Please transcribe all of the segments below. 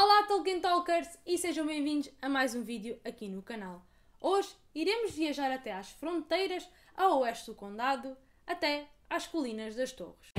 Olá Tolkien Talkers e sejam bem-vindos a mais um vídeo aqui no canal. Hoje iremos viajar até às fronteiras, a oeste do condado, até às colinas das torres.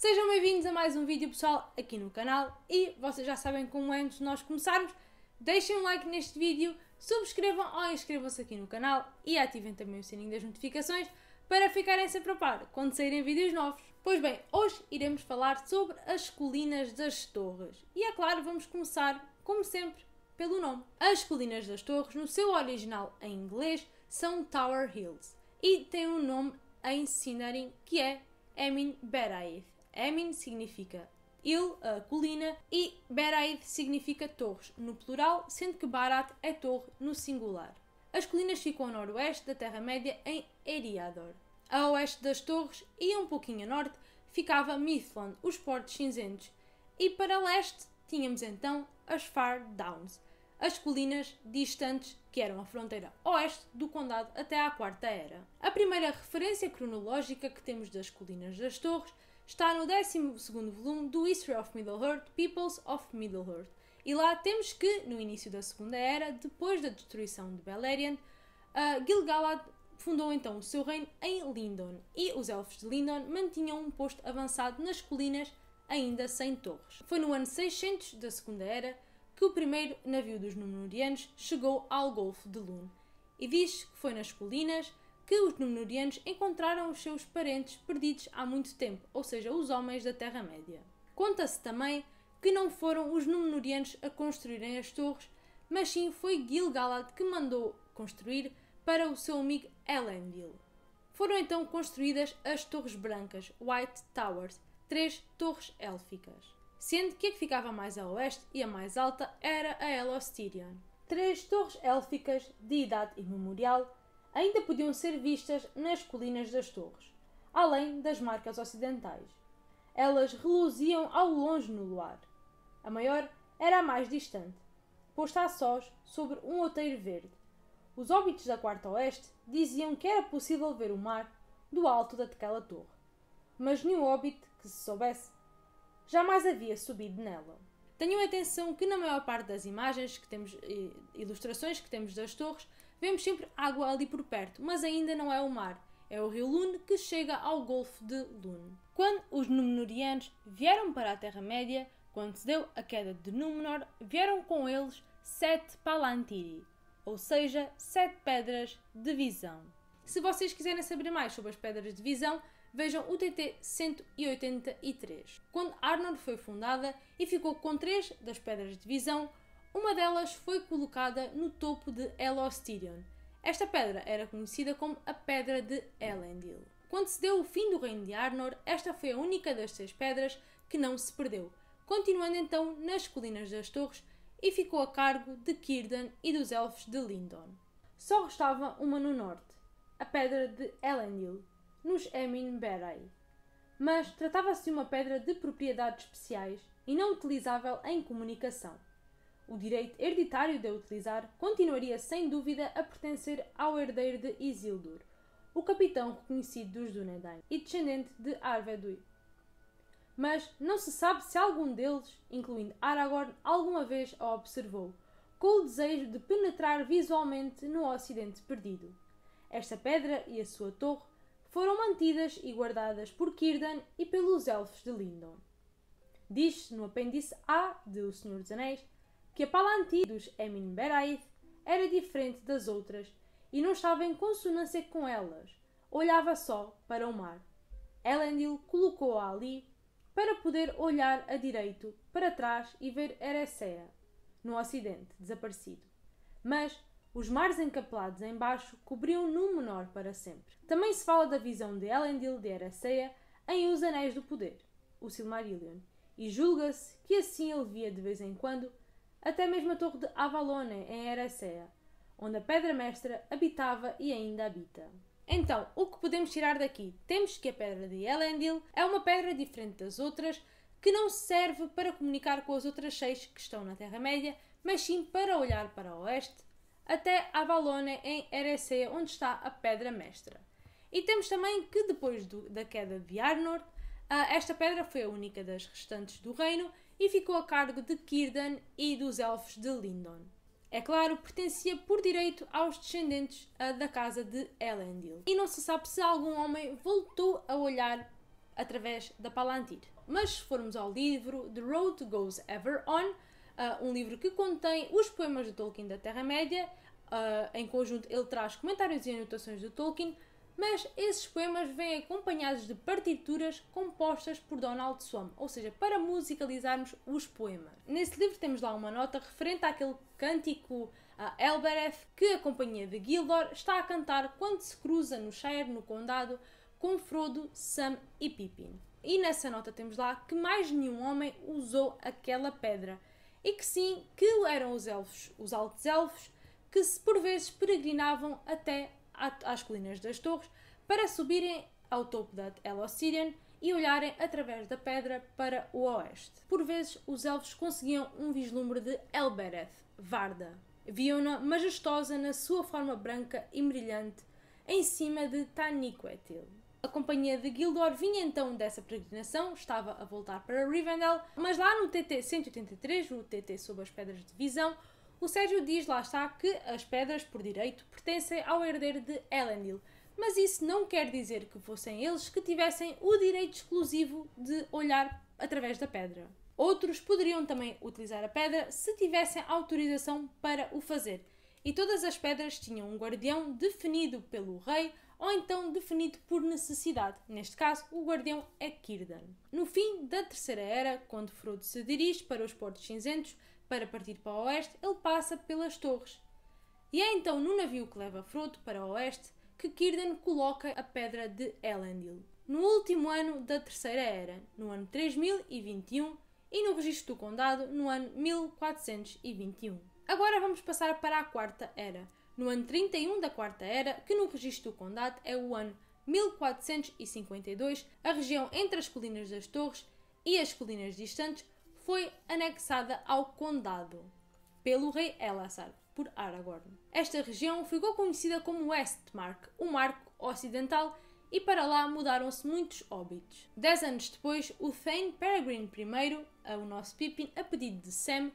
Sejam bem-vindos a mais um vídeo pessoal aqui no canal e vocês já sabem como é antes de nós começarmos, deixem um like neste vídeo, subscrevam ou inscrevam-se aqui no canal e ativem também o sininho das notificações para ficarem sempre a par quando saírem vídeos novos. Pois bem, hoje iremos falar sobre as Colinas das Torres e é claro, vamos começar, como sempre, pelo nome. As Colinas das Torres, no seu original em inglês, são Tower Hills e têm um nome em Sindarin que é Emin Beraith Emin significa il, a colina, e Beraid significa torres, no plural, sendo que Barat é torre, no singular. As colinas ficam a noroeste da Terra-média em Eriador. A oeste das torres e um pouquinho a norte ficava Mithland, os portos cinzentos, e para leste tínhamos então as Far Downs, as colinas distantes que eram a fronteira oeste do condado até à Quarta Era. A primeira referência cronológica que temos das colinas das torres está no 12 volume do History of Middle-earth, Peoples of Middle-earth, e lá temos que, no início da Segunda Era, depois da destruição de Beleriand, uh, Gilgalad fundou então o seu reino em Lindon, e os elfos de Lindon mantinham um posto avançado nas colinas, ainda sem torres. Foi no ano 600 da Segunda Era que o primeiro navio dos Númenóreanos chegou ao Golfo de Lune, e diz que foi nas colinas que os Númenóreanos encontraram os seus parentes perdidos há muito tempo, ou seja, os homens da Terra-média. Conta-se também que não foram os Númenóreanos a construírem as torres, mas sim foi Gil-galad que mandou construir para o seu amigo Elendil. Foram então construídas as Torres Brancas, White Towers, três torres élficas, sendo que a que ficava mais a oeste e a mais alta era a Elostirion. Três torres élficas de idade imemorial ainda podiam ser vistas nas colinas das torres, além das marcas ocidentais. Elas reluziam ao longe no luar. A maior era a mais distante, posta a sós sobre um outeiro verde. Os óbitos da quarta oeste diziam que era possível ver o mar do alto daquela torre, mas nenhum óbito que se soubesse jamais havia subido nela. Tenham atenção que na maior parte das imagens que temos, eh, ilustrações que temos das torres, Vemos sempre água ali por perto, mas ainda não é o mar. É o rio Lune que chega ao Golfo de Lune. Quando os Númenóreanos vieram para a Terra-média, quando se deu a queda de Númenor, vieram com eles sete Palantiri, ou seja, sete pedras de visão. Se vocês quiserem saber mais sobre as pedras de visão, vejam o TT 183, quando Arnor foi fundada e ficou com três das pedras de visão, uma delas foi colocada no topo de Elostirion. Esta pedra era conhecida como a Pedra de Elendil. Quando se deu o fim do reino de Arnor, esta foi a única das seis pedras que não se perdeu, continuando então nas colinas das torres e ficou a cargo de Círdan e dos elfos de Lindon. Só restava uma no norte, a Pedra de Elendil, nos Emin Beray. Mas tratava-se de uma pedra de propriedades especiais e não utilizável em comunicação o direito hereditário de a utilizar continuaria sem dúvida a pertencer ao herdeiro de Isildur, o capitão reconhecido dos Dúnedain e descendente de Arvedui. Mas não se sabe se algum deles, incluindo Aragorn, alguma vez a observou, com o desejo de penetrar visualmente no Ocidente Perdido. Esta pedra e a sua torre foram mantidas e guardadas por Círdan e pelos Elfos de Lindon. Diz-se no apêndice A de O Senhor dos Anéis que a Palantir dos Emin é Beraith era diferente das outras e não estava em consonância com elas. Olhava só para o mar. Elendil colocou-a ali para poder olhar a direito, para trás e ver Erecea, no ocidente, desaparecido. Mas os mares encapelados embaixo cobriam no menor para sempre. Também se fala da visão de Elendil de Erecea em Os Anéis do Poder, o Silmarillion, e julga-se que assim ele via de vez em quando até mesmo a torre de Avalone, em Eressëa, onde a Pedra Mestra habitava e ainda habita. Então, o que podemos tirar daqui? Temos que a Pedra de Elendil é uma pedra diferente das outras, que não serve para comunicar com as outras seis que estão na Terra-média, mas sim para olhar para o oeste, até Avalone, em Eressëa, onde está a Pedra Mestra. E temos também que depois do, da queda de Arnor, ah, esta pedra foi a única das restantes do reino e ficou a cargo de Círdan e dos elfos de Lindon. É claro, pertencia por direito aos descendentes ah, da casa de Elendil. E não se sabe se algum homem voltou a olhar através da Palantir. Mas se formos ao livro The Road Goes Ever On, ah, um livro que contém os poemas de Tolkien da Terra-média, ah, em conjunto ele traz comentários e anotações de Tolkien, mas esses poemas vêm acompanhados de partituras compostas por Donald Swan, ou seja, para musicalizarmos os poemas. Nesse livro temos lá uma nota referente àquele cântico a Elbereth que a companhia de Gildor está a cantar quando se cruza no Shire, no condado, com Frodo, Sam e Pippin. E nessa nota temos lá que mais nenhum homem usou aquela pedra. E que sim, que eram os elfos, os altos elfos, que por vezes peregrinavam até às colinas das torres para subirem ao topo da El Ossirian e olharem através da pedra para o oeste. Por vezes, os elfos conseguiam um vislumbre de Elbereth, Varda. Viam-na majestosa na sua forma branca e brilhante, em cima de Taniquetil. A companhia de Gildor vinha então dessa peregrinação, estava a voltar para Rivendell, mas lá no TT 183, o TT sobre as Pedras de Visão, o Sérgio diz lá está que as pedras por direito pertencem ao herdeiro de Elendil, mas isso não quer dizer que fossem eles que tivessem o direito exclusivo de olhar através da pedra. Outros poderiam também utilizar a pedra se tivessem autorização para o fazer, e todas as pedras tinham um guardião definido pelo rei ou então definido por necessidade. Neste caso, o guardião é Círdan. No fim da Terceira Era, quando Frodo se dirige para os Portos Cinzentos, para partir para o oeste, ele passa pelas torres. E é então no navio que leva Frodo para o oeste que Círdan coloca a Pedra de Elendil. No último ano da Terceira Era, no ano 3021, e no registro do condado, no ano 1421. Agora vamos passar para a Quarta Era, no ano 31 da Quarta Era, que no registro do condado é o ano 1452, a região entre as Colinas das Torres e as Colinas Distantes foi anexada ao condado pelo rei Elasar por Aragorn. Esta região ficou conhecida como Westmark, o Marco Ocidental, e para lá mudaram-se muitos hobbits. Dez anos depois, o Thane Peregrine I, o nosso Pippin, a pedido de Sam,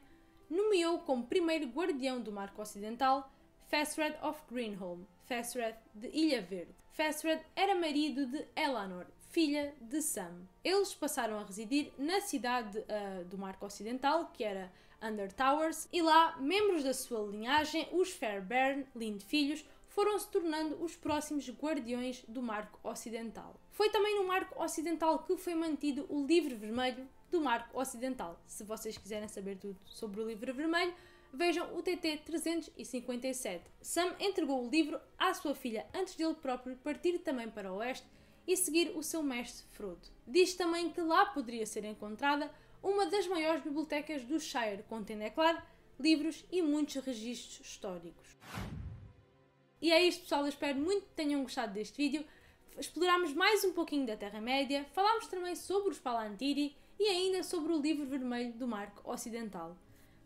nomeou como primeiro guardião do Marco Ocidental Fessred of Greenholm, Fessred de Ilha Verde. Fessred era marido de Elanor, filha de Sam. Eles passaram a residir na cidade uh, do Marco Ocidental, que era Under Towers, e lá membros da sua linhagem, os Fairbairn, lindo filhos, foram se tornando os próximos guardiões do Marco Ocidental. Foi também no Marco Ocidental que foi mantido o Livro Vermelho do Marco Ocidental. Se vocês quiserem saber tudo sobre o Livro Vermelho, vejam o TT 357. Sam entregou o livro à sua filha antes dele próprio partir também para o Oeste e seguir o seu mestre Frodo. Diz também que lá poderia ser encontrada uma das maiores bibliotecas do Shire, contendo, é claro, livros e muitos registros históricos. E é isto, pessoal. Eu espero muito que tenham gostado deste vídeo. Explorámos mais um pouquinho da Terra-média, falámos também sobre os Palantiri e ainda sobre o Livro Vermelho do Marco Ocidental.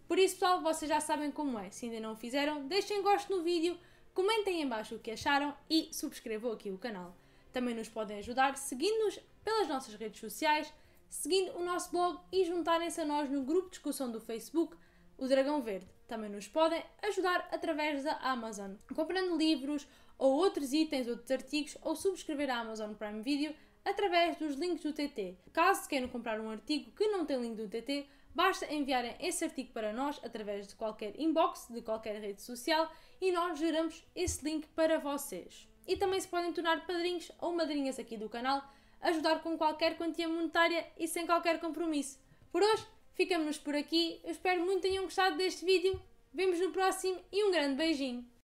Por isso, pessoal, vocês já sabem como é. Se ainda não o fizeram, deixem gosto no vídeo, comentem em baixo o que acharam e subscrevam aqui o canal. Também nos podem ajudar seguindo-nos pelas nossas redes sociais, seguindo o nosso blog e juntarem-se a nós no grupo de discussão do Facebook, o Dragão Verde. Também nos podem ajudar através da Amazon, comprando livros ou outros itens, outros artigos, ou subscrever a Amazon Prime Video através dos links do TT. Caso queiram comprar um artigo que não tem link do TT, basta enviarem esse artigo para nós através de qualquer inbox, de qualquer rede social e nós geramos esse link para vocês e também se podem tornar padrinhos ou madrinhas aqui do canal, ajudar com qualquer quantia monetária e sem qualquer compromisso. Por hoje, ficamos por aqui. Eu espero muito tenham gostado deste vídeo. Vemos no próximo e um grande beijinho!